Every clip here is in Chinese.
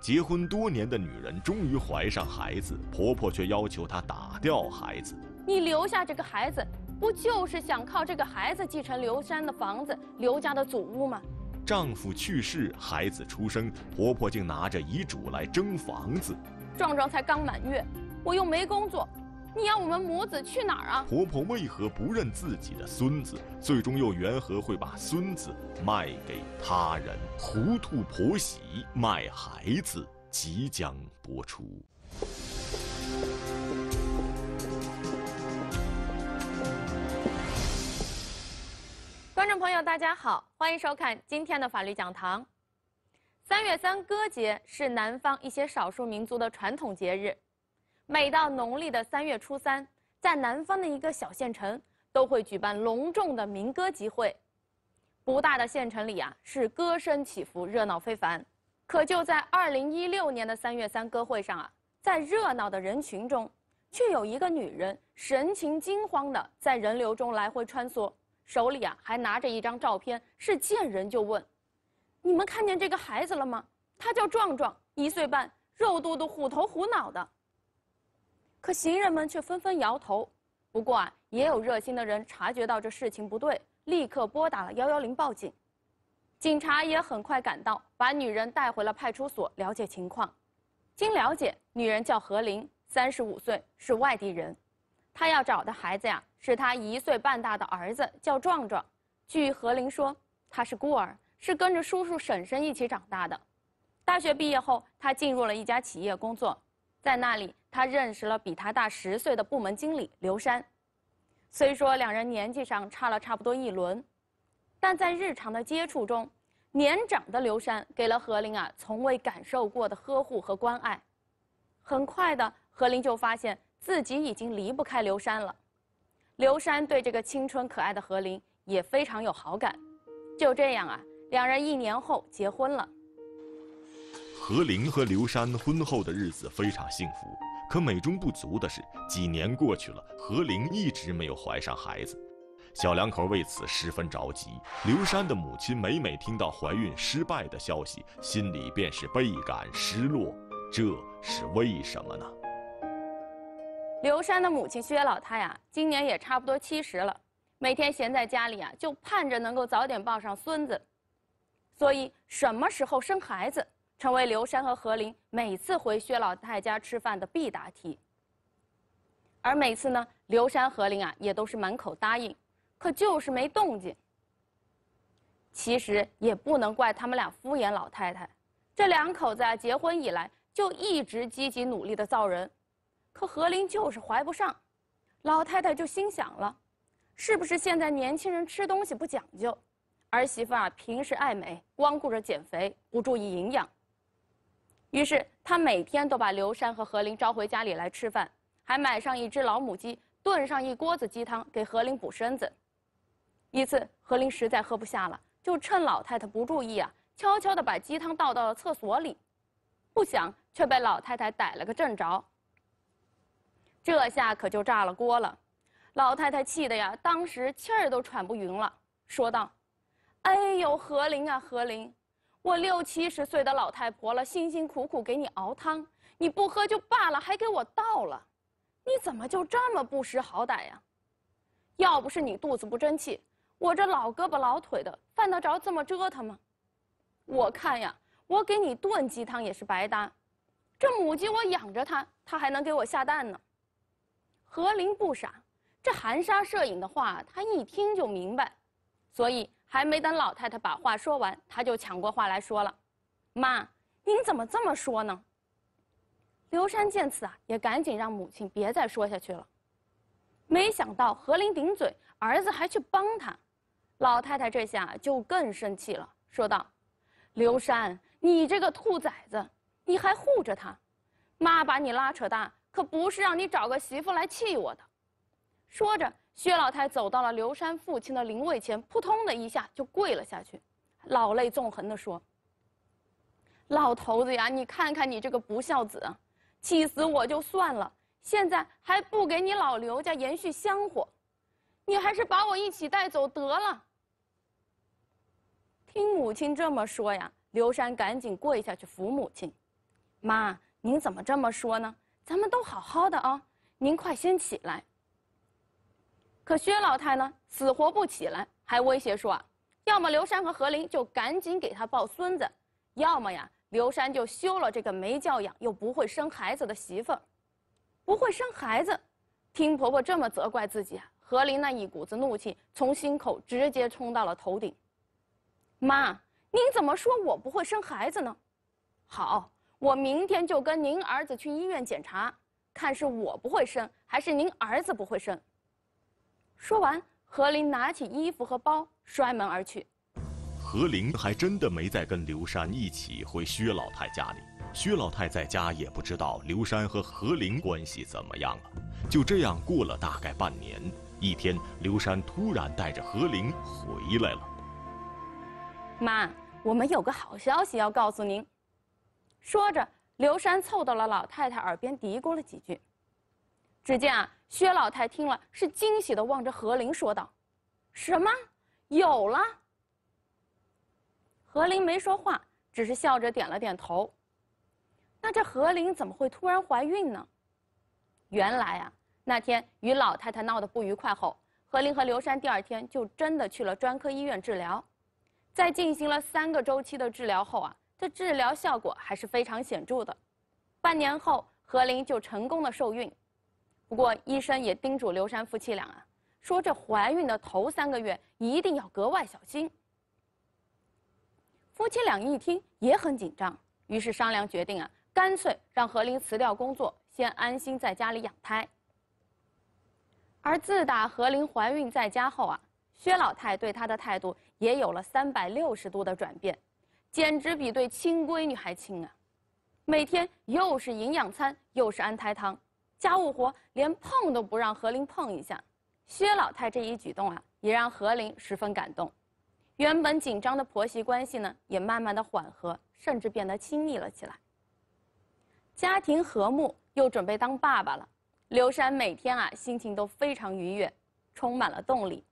结婚多年的女人终于怀上孩子，婆婆却要求她打掉孩子。你留下这个孩子，不就是想靠这个孩子继承刘山的房子、刘家的祖屋吗？丈夫去世，孩子出生，婆婆竟拿着遗嘱来争房子。壮壮才刚满月，我又没工作。你要我们母子去哪儿啊？婆婆为何不认自己的孙子？最终又缘何会把孙子卖给他人？糊涂婆媳卖孩子即将播出。观众朋友，大家好，欢迎收看今天的法律讲堂。三月三歌节是南方一些少数民族的传统节日。每到农历的三月初三，在南方的一个小县城，都会举办隆重的民歌集会。不大的县城里啊，是歌声起伏，热闹非凡。可就在二零一六年的三月三歌会上啊，在热闹的人群中，却有一个女人神情惊慌地在人流中来回穿梭，手里啊还拿着一张照片，是见人就问：“你们看见这个孩子了吗？他叫壮壮，一岁半，肉嘟嘟，虎头虎脑的。”可行人们却纷纷摇头，不过啊，也有热心的人察觉到这事情不对，立刻拨打了幺幺零报警。警察也很快赶到，把女人带回了派出所了解情况。经了解，女人叫何琳，三十五岁，是外地人。她要找的孩子呀，是她一岁半大的儿子，叫壮壮。据何琳说，他是孤儿，是跟着叔叔婶婶一起长大的。大学毕业后，他进入了一家企业工作。在那里，他认识了比他大十岁的部门经理刘山。虽说两人年纪上差了差不多一轮，但在日常的接触中，年长的刘山给了何琳啊从未感受过的呵护和关爱。很快的，何琳就发现自己已经离不开刘山了。刘山对这个青春可爱的何琳也非常有好感。就这样啊，两人一年后结婚了。何灵和刘山婚后的日子非常幸福，可美中不足的是，几年过去了，何灵一直没有怀上孩子。小两口为此十分着急。刘山的母亲每每听到怀孕失败的消息，心里便是倍感失落。这是为什么呢？刘山的母亲薛老太啊，今年也差不多七十了，每天闲在家里啊，就盼着能够早点抱上孙子。所以什么时候生孩子？成为刘山和何林每次回薛老太家吃饭的必答题。而每次呢，刘山、何林啊也都是满口答应，可就是没动静。其实也不能怪他们俩敷衍老太太。这两口子啊结婚以来就一直积极努力的造人，可何林就是怀不上。老太太就心想了，是不是现在年轻人吃东西不讲究？儿媳妇啊平时爱美，光顾着减肥，不注意营养。于是他每天都把刘山和何琳招回家里来吃饭，还买上一只老母鸡，炖上一锅子鸡汤给何琳补身子。一次何琳实在喝不下了，就趁老太太不注意啊，悄悄地把鸡汤倒到了厕所里，不想却被老太太逮了个正着。这下可就炸了锅了，老太太气得呀，当时气儿都喘不匀了，说道：“哎呦，何琳啊，何琳。我六七十岁的老太婆了，辛辛苦苦给你熬汤，你不喝就罢了，还给我倒了，你怎么就这么不识好歹呀？要不是你肚子不争气，我这老胳膊老腿的犯得着这么折腾吗？我看呀，我给你炖鸡汤也是白搭，这母鸡我养着它，它还能给我下蛋呢。何灵不傻，这含沙射影的话她一听就明白，所以。还没等老太太把话说完，他就抢过话来说了：“妈，您怎么这么说呢？”刘山见此啊，也赶紧让母亲别再说下去了。没想到何林顶嘴，儿子还去帮他，老太太这下就更生气了，说道：“刘山，你这个兔崽子，你还护着他？妈把你拉扯大，可不是让你找个媳妇来气我的。”说着。薛老太走到了刘山父亲的灵位前，扑通的一下就跪了下去，老泪纵横地说：“老头子呀，你看看你这个不孝子，气死我就算了，现在还不给你老刘家延续香火，你还是把我一起带走得了。”听母亲这么说呀，刘山赶紧跪下去扶母亲：“妈，您怎么这么说呢？咱们都好好的啊，您快先起来。”可薛老太呢，死活不起来，还威胁说啊，要么刘山和何林就赶紧给他抱孙子，要么呀，刘山就休了这个没教养又不会生孩子的媳妇儿，不会生孩子，听婆婆这么责怪自己，何林那一股子怒气从心口直接冲到了头顶。妈，您怎么说我不会生孩子呢？好，我明天就跟您儿子去医院检查，看是我不会生还是您儿子不会生。说完，何林拿起衣服和包，摔门而去。何林还真的没再跟刘山一起回薛老太家里。薛老太在家也不知道刘山和何林关系怎么样了。就这样过了大概半年，一天，刘山突然带着何林回来了。妈，我们有个好消息要告诉您。说着，刘山凑到了老太太耳边嘀咕了几句。只见啊。薛老太听了，是惊喜的望着何林说道：“什么？有了？”何林没说话，只是笑着点了点头。那这何林怎么会突然怀孕呢？原来啊，那天与老太太闹得不愉快后，何林和刘山第二天就真的去了专科医院治疗，在进行了三个周期的治疗后啊，这治疗效果还是非常显著的。半年后，何林就成功的受孕。不过医生也叮嘱刘山夫妻俩啊，说这怀孕的头三个月一定要格外小心。夫妻俩一听也很紧张，于是商量决定啊，干脆让何琳辞掉工作，先安心在家里养胎。而自打何琳怀孕在家后啊，薛老太对她的态度也有了三百六十度的转变，简直比对亲闺女还亲啊！每天又是营养餐，又是安胎汤。家务活连碰都不让何琳碰一下，薛老太这一举动啊，也让何琳十分感动。原本紧张的婆媳关系呢，也慢慢的缓和，甚至变得亲密了起来。家庭和睦，又准备当爸爸了，刘山每天啊，心情都非常愉悦，充满了动力。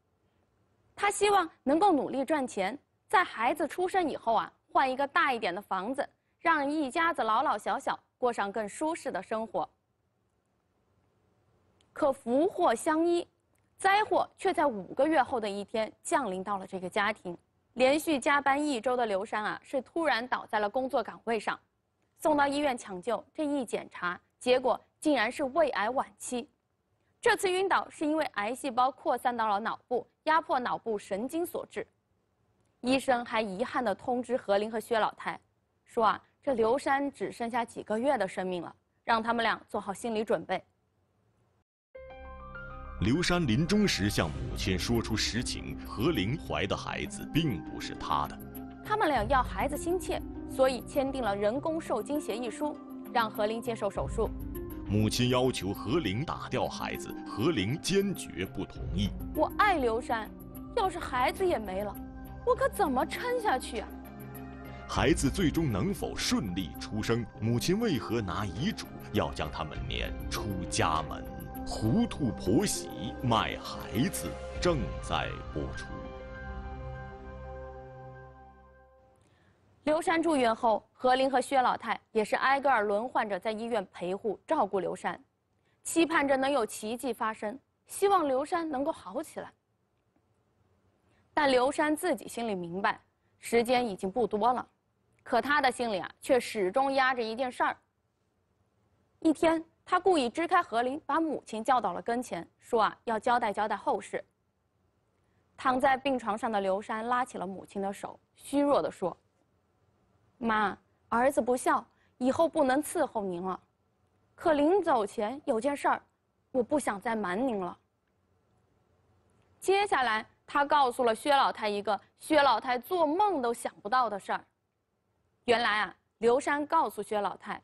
他希望能够努力赚钱，在孩子出生以后啊，换一个大一点的房子，让一家子老老小小过上更舒适的生活。可福祸相依，灾祸却在五个月后的一天降临到了这个家庭。连续加班一周的刘山啊，是突然倒在了工作岗位上，送到医院抢救。这一检查结果竟然是胃癌晚期。这次晕倒是因为癌细胞扩散到了脑部，压迫脑部神经所致。医生还遗憾地通知何林和薛老太，说啊，这刘山只剩下几个月的生命了，让他们俩做好心理准备。刘山临终时向母亲说出实情：何玲怀的孩子并不是他的。他们俩要孩子心切，所以签订了人工受精协议书，让何玲接受手术。母亲要求何玲打掉孩子，何玲坚决不同意。我爱刘山，要是孩子也没了，我可怎么撑下去啊？孩子最终能否顺利出生？母亲为何拿遗嘱要将他们撵出家门？《糊涂婆媳卖孩子》正在播出。刘山住院后，何林和薛老太也是挨个儿轮换着在医院陪护照顾刘山，期盼着能有奇迹发生，希望刘山能够好起来。但刘山自己心里明白，时间已经不多了，可他的心里啊，却始终压着一件事儿。一天。他故意支开何林，把母亲叫到了跟前，说：“啊，要交代交代后事。”躺在病床上的刘山拉起了母亲的手，虚弱地说：“妈，儿子不孝，以后不能伺候您了。可临走前有件事儿，我不想再瞒您了。”接下来，他告诉了薛老太一个薛老太做梦都想不到的事儿。原来啊，刘山告诉薛老太。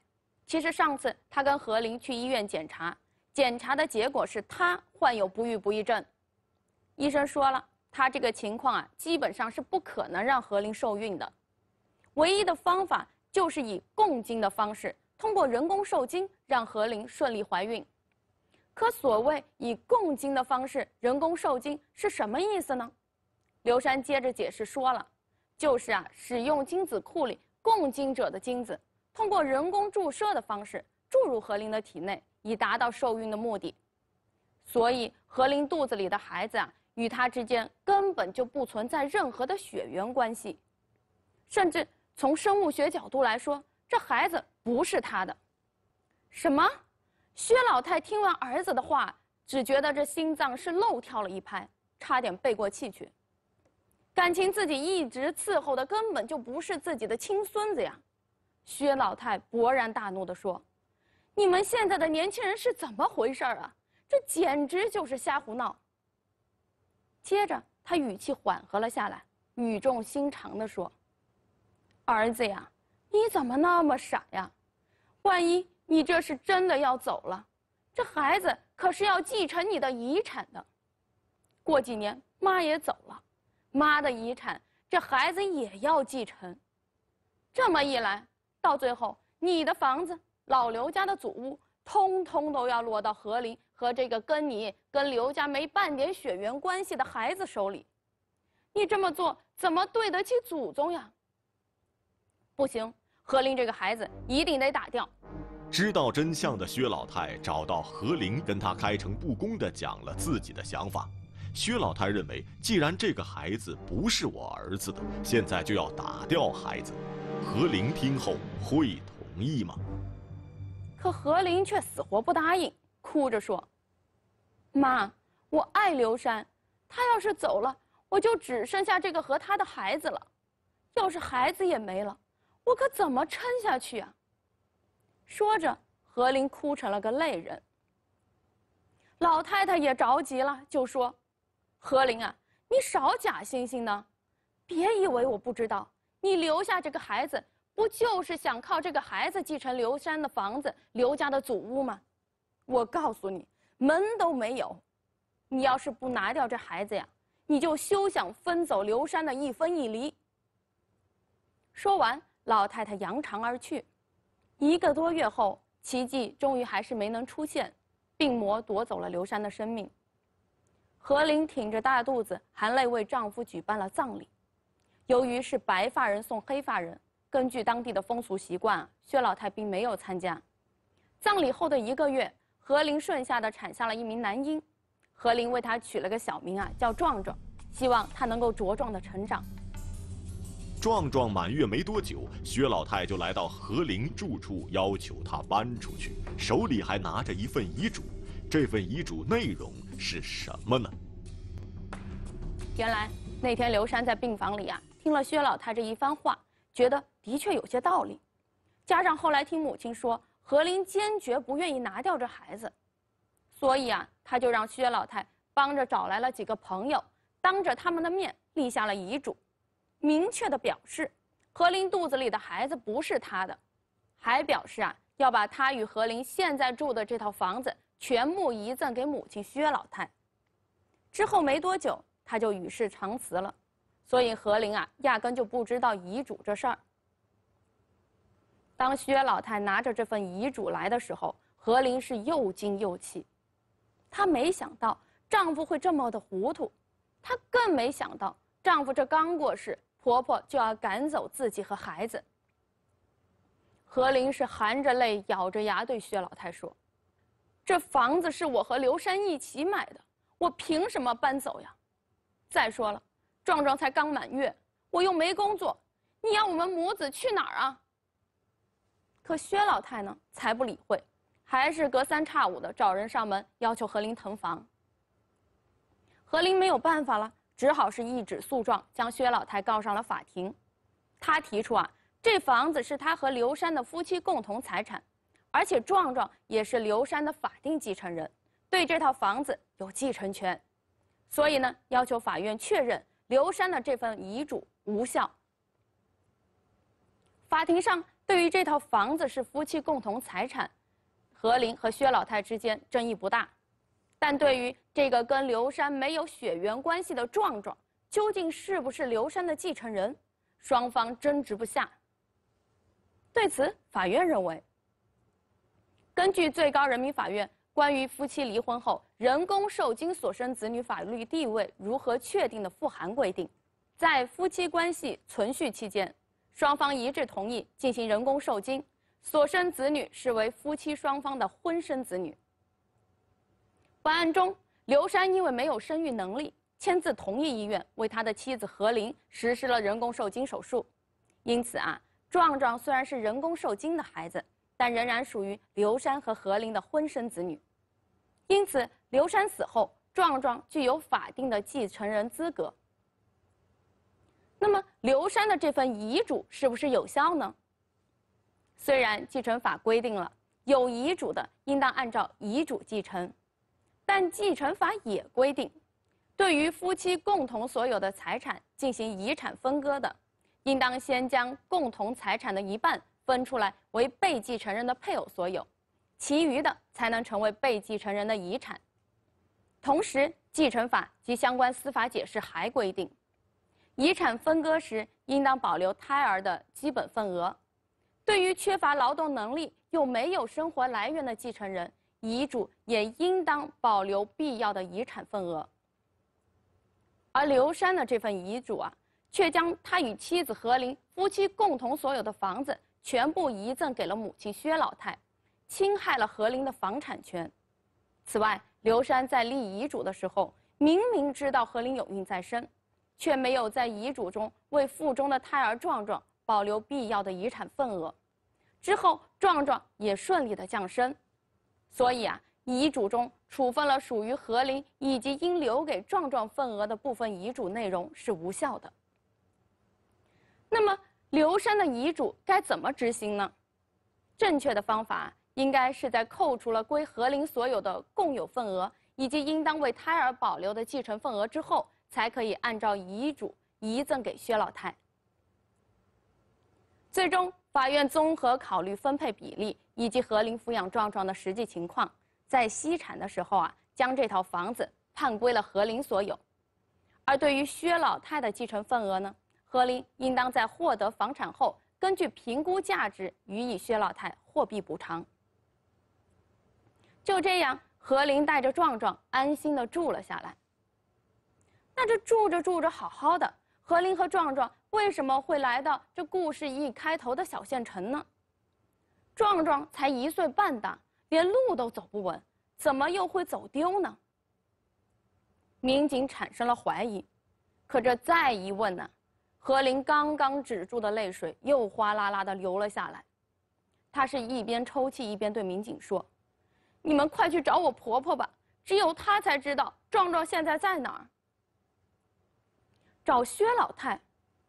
其实上次他跟何林去医院检查，检查的结果是他患有不育不育症，医生说了，他这个情况啊，基本上是不可能让何林受孕的，唯一的方法就是以供精的方式，通过人工受精让何林顺利怀孕。可所谓以供精的方式人工受精是什么意思呢？刘山接着解释说了，就是啊，使用精子库里供精者的精子。通过人工注射的方式注入何琳的体内，以达到受孕的目的。所以何琳肚子里的孩子啊，与她之间根本就不存在任何的血缘关系，甚至从生物学角度来说，这孩子不是他的。什么？薛老太听完儿子的话，只觉得这心脏是漏跳了一拍，差点背过气去。感情自己一直伺候的，根本就不是自己的亲孙子呀！薛老太勃然大怒地说：“你们现在的年轻人是怎么回事儿啊？这简直就是瞎胡闹。”接着，他语气缓和了下来，语重心长地说：“儿子呀，你怎么那么傻呀？万一你这是真的要走了，这孩子可是要继承你的遗产的。过几年，妈也走了，妈的遗产，这孩子也要继承。这么一来……”到最后，你的房子、老刘家的祖屋，通通都要落到何林和这个跟你跟刘家没半点血缘关系的孩子手里。你这么做怎么对得起祖宗呀？不行，何林这个孩子一定得打掉。知道真相的薛老太找到何林，跟他开诚布公的讲了自己的想法。薛老太认为，既然这个孩子不是我儿子的，现在就要打掉孩子。何琳听后会同意吗？可何琳却死活不答应，哭着说：“妈，我爱刘山，他要是走了，我就只剩下这个和他的孩子了。要是孩子也没了，我可怎么撑下去啊？”说着，何琳哭成了个泪人。老太太也着急了，就说。何琳啊，你少假惺惺呢！别以为我不知道，你留下这个孩子，不就是想靠这个孩子继承刘山的房子、刘家的祖屋吗？我告诉你，门都没有！你要是不拿掉这孩子呀，你就休想分走刘山的一分一厘。说完，老太太扬长而去。一个多月后，奇迹终于还是没能出现，病魔夺走了刘山的生命。何玲挺着大肚子，含泪为丈夫举办了葬礼。由于是白发人送黑发人，根据当地的风俗习惯，薛老太并没有参加葬礼。后的一个月，何玲顺下的产下了一名男婴，何琳为他取了个小名啊，叫壮壮，希望他能够茁壮的成长。壮壮满月没多久，薛老太就来到何琳住处，要求她搬出去，手里还拿着一份遗嘱。这份遗嘱内容。是什么呢？原来那天刘山在病房里啊，听了薛老太这一番话，觉得的确有些道理。加上后来听母亲说何林坚决不愿意拿掉这孩子，所以啊，他就让薛老太帮着找来了几个朋友，当着他们的面立下了遗嘱，明确的表示何林肚子里的孩子不是他的，还表示啊，要把他与何林现在住的这套房子。全部遗赠给母亲薛老太，之后没多久，她就与世长辞了。所以何林啊，压根就不知道遗嘱这事儿。当薛老太拿着这份遗嘱来的时候，何林是又惊又气，她没想到丈夫会这么的糊涂，她更没想到丈夫这刚过世，婆婆就要赶走自己和孩子。何林是含着泪，咬着牙对薛老太说。这房子是我和刘山一起买的，我凭什么搬走呀？再说了，壮壮才刚满月，我又没工作，你要我们母子去哪儿啊？可薛老太呢，才不理会，还是隔三差五的找人上门，要求何林腾房。何林没有办法了，只好是一纸诉状将薛老太告上了法庭。他提出啊，这房子是他和刘山的夫妻共同财产。而且，壮壮也是刘山的法定继承人，对这套房子有继承权，所以呢，要求法院确认刘山的这份遗嘱无效。法庭上，对于这套房子是夫妻共同财产，何林和薛老太之间争议不大，但对于这个跟刘山没有血缘关系的壮壮，究竟是不是刘山的继承人，双方争执不下。对此，法院认为。根据最高人民法院关于夫妻离婚后人工受精所生子女法律地位如何确定的复函规定，在夫妻关系存续期间，双方一致同意进行人工受精，所生子女视为夫妻双方的婚生子女。本案中，刘山因为没有生育能力，签字同意医院为他的妻子何琳实施了人工受精手术，因此啊，壮壮虽然是人工受精的孩子。但仍然属于刘山和何林的婚生子女，因此刘山死后，壮壮具有法定的继承人资格。那么刘山的这份遗嘱是不是有效呢？虽然继承法规定了有遗嘱的应当按照遗嘱继承，但继承法也规定，对于夫妻共同所有的财产进行遗产分割的，应当先将共同财产的一半。分出来为被继承人的配偶所有，其余的才能成为被继承人的遗产。同时，继承法及相关司法解释还规定，遗产分割时应当保留胎儿的基本份额。对于缺乏劳动能力又没有生活来源的继承人，遗嘱也应当保留必要的遗产份额。而刘山的这份遗嘱啊，却将他与妻子何林夫妻共同所有的房子。全部遗赠给了母亲薛老太，侵害了何林的房产权。此外，刘山在立遗嘱的时候，明明知道何林有孕在身，却没有在遗嘱中为腹中的胎儿壮壮保留必要的遗产份额。之后，壮壮也顺利的降生。所以啊，遗嘱中处分了属于何林以及应留给壮壮份额的部分遗嘱内容是无效的。那么，刘山的遗嘱该怎么执行呢？正确的方法应该是在扣除了归何林所有的共有份额以及应当为胎儿保留的继承份额之后，才可以按照遗嘱遗赠给薛老太。最终，法院综合考虑分配比例以及何林抚养壮壮的实际情况，在析产的时候啊，将这套房子判归了何林所有。而对于薛老太的继承份额呢？何林应当在获得房产后，根据评估价值予以薛老太货币补偿。就这样，何林带着壮壮安心的住了下来。那这住着住着好好的，何林和壮壮为什么会来到这故事一开头的小县城呢？壮壮才一岁半大，连路都走不稳，怎么又会走丢呢？民警产生了怀疑，可这再一问呢？何林刚刚止住的泪水又哗啦啦地流了下来，她是一边抽泣一边对民警说：“你们快去找我婆婆吧，只有她才知道壮壮现在在哪儿。”找薛老太，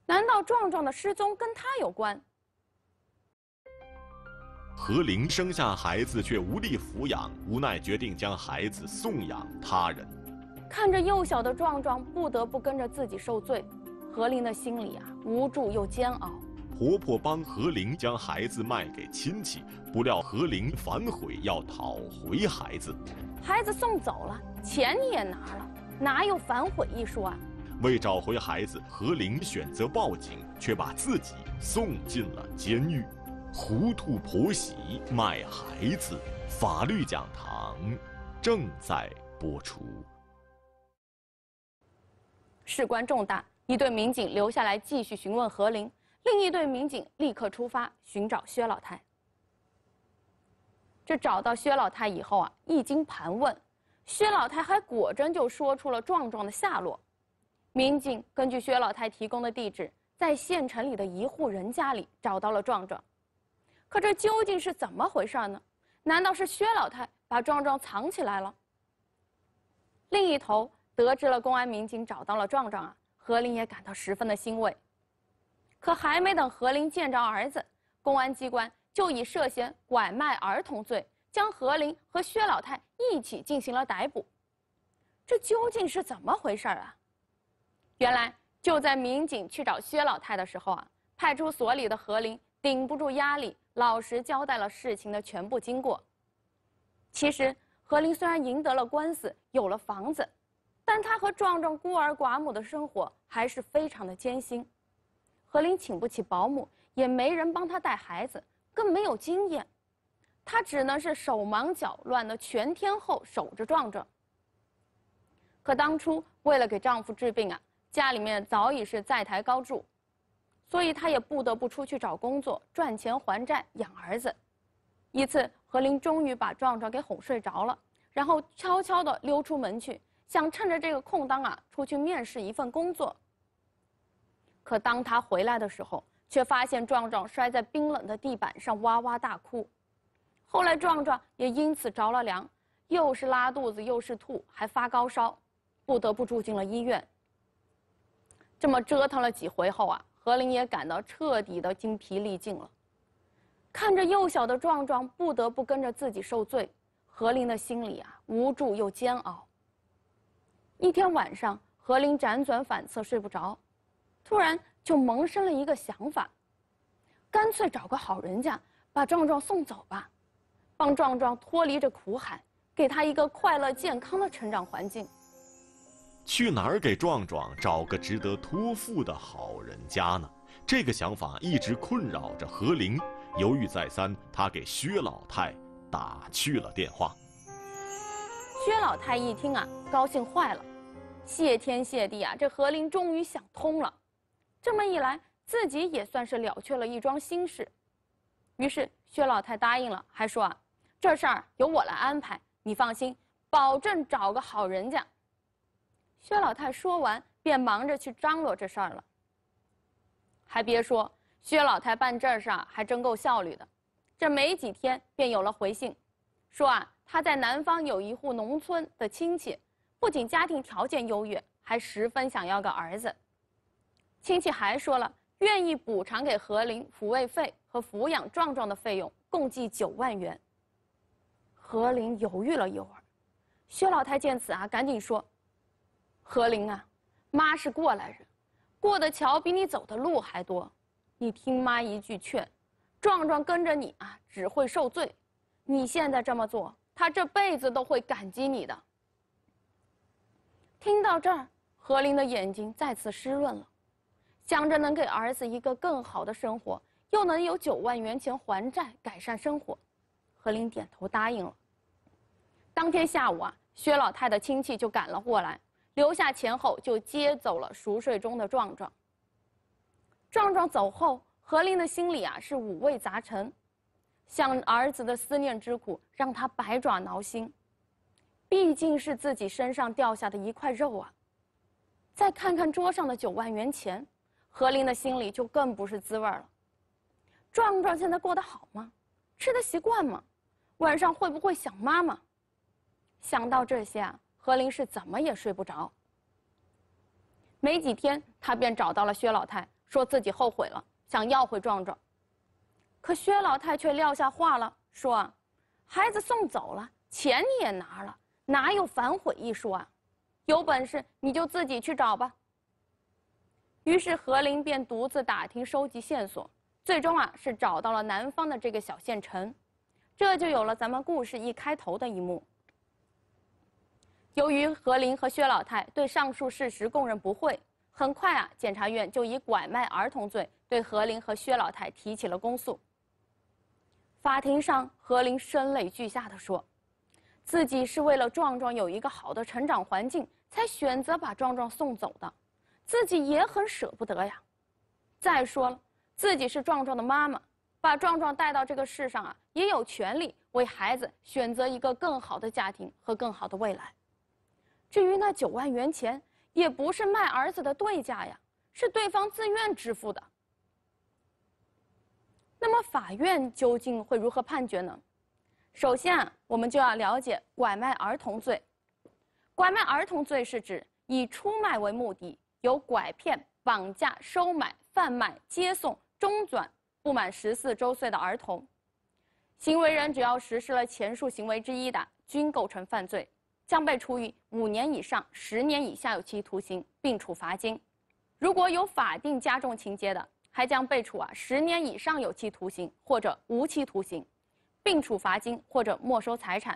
难道壮壮的失踪跟她有关？何林生下孩子却无力抚养，无奈决定将孩子送养他人，看着幼小的壮壮，不得不跟着自己受罪。何琳的心里啊，无助又煎熬。婆婆帮何琳将孩子卖给亲戚，不料何琳反悔要讨回孩子。孩子送走了，钱你也拿了，哪有反悔一说？啊？为找回孩子，何琳选择报警，却把自己送进了监狱。糊涂婆媳卖孩子，法律讲堂正在播出，事关重大。一队民警留下来继续询问何林，另一队民警立刻出发寻找薛老太。这找到薛老太以后啊，一经盘问，薛老太还果真就说出了壮壮的下落。民警根据薛老太提供的地址，在县城里的一户人家里找到了壮壮。可这究竟是怎么回事儿呢？难道是薛老太把壮壮藏起来了？另一头得知了公安民警找到了壮壮啊！何林也感到十分的欣慰，可还没等何林见着儿子，公安机关就以涉嫌拐卖儿童罪，将何林和薛老太一起进行了逮捕。这究竟是怎么回事啊？原来，就在民警去找薛老太的时候啊，派出所里的何林顶不住压力，老实交代了事情的全部经过。其实，何林虽然赢得了官司，有了房子。但她和壮壮孤儿寡母的生活还是非常的艰辛。何林请不起保姆，也没人帮她带孩子，更没有经验，她只能是手忙脚乱的全天候守着壮壮。可当初为了给丈夫治病啊，家里面早已是在台高筑，所以她也不得不出去找工作赚钱还债养儿子。一次，何林终于把壮壮给哄睡着了，然后悄悄地溜出门去。想趁着这个空档啊，出去面试一份工作。可当他回来的时候，却发现壮壮摔在冰冷的地板上，哇哇大哭。后来，壮壮也因此着了凉，又是拉肚子，又是吐，还发高烧，不得不住进了医院。这么折腾了几回后啊，何林也感到彻底的精疲力尽了。看着幼小的壮壮不得不跟着自己受罪，何林的心里啊，无助又煎熬。一天晚上，何灵辗转反侧睡不着，突然就萌生了一个想法：，干脆找个好人家把壮壮送走吧，帮壮壮脱离这苦海，给他一个快乐健康的成长环境。去哪儿给壮壮找个值得托付的好人家呢？这个想法一直困扰着何灵，犹豫再三，他给薛老太打去了电话。薛老太一听啊，高兴坏了，谢天谢地啊，这何林终于想通了，这么一来，自己也算是了却了一桩心事。于是薛老太答应了，还说啊，这事儿由我来安排，你放心，保证找个好人家。薛老太说完，便忙着去张罗这事儿了。还别说，薛老太办这事儿还真够效率的，这没几天便有了回信，说啊。他在南方有一户农村的亲戚，不仅家庭条件优越，还十分想要个儿子。亲戚还说了，愿意补偿给何林抚慰费和抚养壮壮的费用，共计九万元。何林犹豫了一会儿，薛老太见此啊，赶紧说：“何林啊，妈是过来人，过的桥比你走的路还多，你听妈一句劝，壮壮跟着你啊，只会受罪。你现在这么做。”他这辈子都会感激你的。听到这儿，何琳的眼睛再次湿润了，想着能给儿子一个更好的生活，又能有九万元钱还债改善生活，何琳点头答应了。当天下午啊，薛老太的亲戚就赶了过来，留下钱后就接走了熟睡中的壮壮。壮壮走后，何琳的心里啊是五味杂陈。想儿子的思念之苦，让他百爪挠心。毕竟是自己身上掉下的一块肉啊！再看看桌上的九万元钱，何琳的心里就更不是滋味了。壮壮现在过得好吗？吃得习惯吗？晚上会不会想妈妈？想到这些啊，何琳是怎么也睡不着。没几天，他便找到了薛老太，说自己后悔了，想要回壮壮。可薛老太却撂下话了，说：“孩子送走了，钱你也拿了，哪有反悔一说啊？有本事你就自己去找吧。”于是何林便独自打听、收集线索，最终啊是找到了南方的这个小县城，这就有了咱们故事一开头的一幕。由于何林和薛老太对上述事实供认不讳，很快啊检察院就以拐卖儿童罪对何林和薛老太提起了公诉。法庭上，何林声泪俱下的说：“自己是为了壮壮有一个好的成长环境，才选择把壮壮送走的，自己也很舍不得呀。再说了，自己是壮壮的妈妈，把壮壮带到这个世上啊，也有权利为孩子选择一个更好的家庭和更好的未来。至于那九万元钱，也不是卖儿子的对价呀，是对方自愿支付的。”那么法院究竟会如何判决呢？首先，我们就要了解拐卖儿童罪。拐卖儿童罪是指以出卖为目的，有拐骗、绑架、收买、贩卖、接送、中转不满十四周岁的儿童，行为人只要实施了前述行为之一的，均构成犯罪，将被处以五年以上十年以下有期徒刑，并处罚金。如果有法定加重情节的。还将被处啊十年以上有期徒刑或者无期徒刑，并处罚金或者没收财产；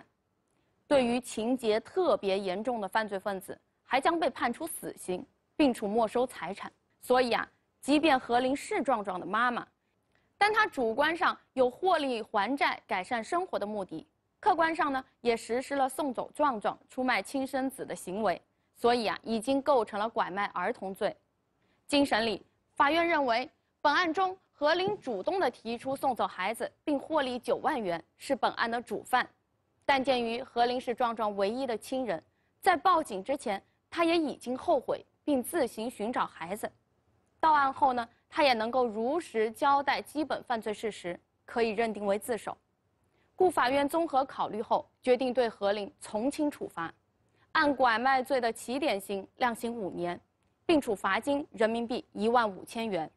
对于情节特别严重的犯罪分子，还将被判处死刑，并处没收财产。所以啊，即便何琳是壮壮的妈妈，但她主观上有获利还债、改善生活的目的，客观上呢也实施了送走壮壮、出卖亲生子的行为，所以啊，已经构成了拐卖儿童罪。经审理，法院认为。本案中，何林主动地提出送走孩子，并获利九万元，是本案的主犯。但鉴于何林是壮壮唯一的亲人，在报警之前，他也已经后悔，并自行寻找孩子。到案后呢，他也能够如实交代基本犯罪事实，可以认定为自首。故法院综合考虑后，决定对何林从轻处罚，按拐卖罪的起点刑量刑五年，并处罚金人民币一万五千元。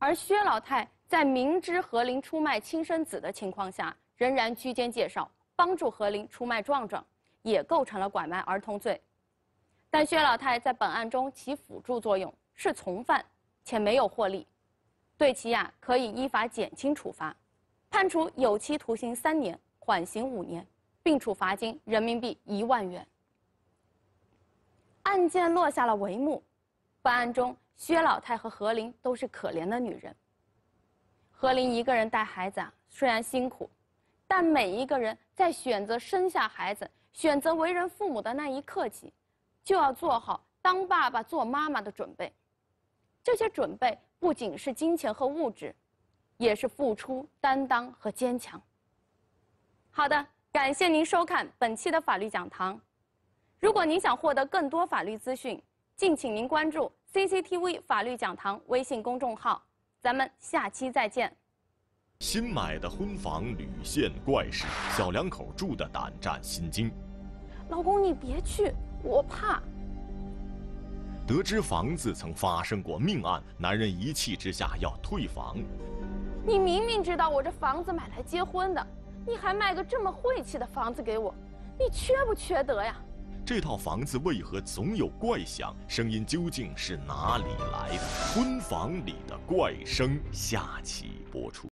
而薛老太在明知何林出卖亲生子的情况下，仍然居间介绍，帮助何林出卖壮壮，也构成了拐卖儿童罪。但薛老太在本案中起辅助作用，是从犯，且没有获利，对其啊可以依法减轻处罚，判处有期徒刑三年，缓刑五年，并处罚金人民币一万元。案件落下了帷幕，本案中。薛老太和何林都是可怜的女人。何林一个人带孩子啊，虽然辛苦，但每一个人在选择生下孩子、选择为人父母的那一刻起，就要做好当爸爸、做妈妈的准备。这些准备不仅是金钱和物质，也是付出、担当和坚强。好的，感谢您收看本期的法律讲堂。如果您想获得更多法律资讯，敬请您关注。CCTV 法律讲堂微信公众号，咱们下期再见。新买的婚房屡现怪事，小两口住得胆战心惊。老公，你别去，我怕。得知房子曾发生过命案，男人一气之下要退房。你明明知道我这房子买来结婚的，你还卖个这么晦气的房子给我，你缺不缺德呀？这套房子为何总有怪响？声音究竟是哪里来的？婚房里的怪声，下期播出。